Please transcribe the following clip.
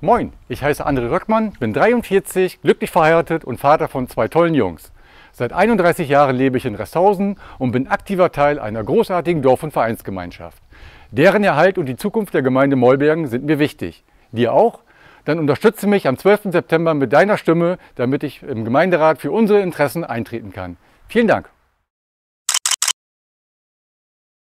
Moin, ich heiße André Röckmann, bin 43, glücklich verheiratet und Vater von zwei tollen Jungs. Seit 31 Jahren lebe ich in Resthausen und bin aktiver Teil einer großartigen Dorf- und Vereinsgemeinschaft. Deren Erhalt und die Zukunft der Gemeinde Mollbergen sind mir wichtig. Dir auch? Dann unterstütze mich am 12. September mit deiner Stimme, damit ich im Gemeinderat für unsere Interessen eintreten kann. Vielen Dank.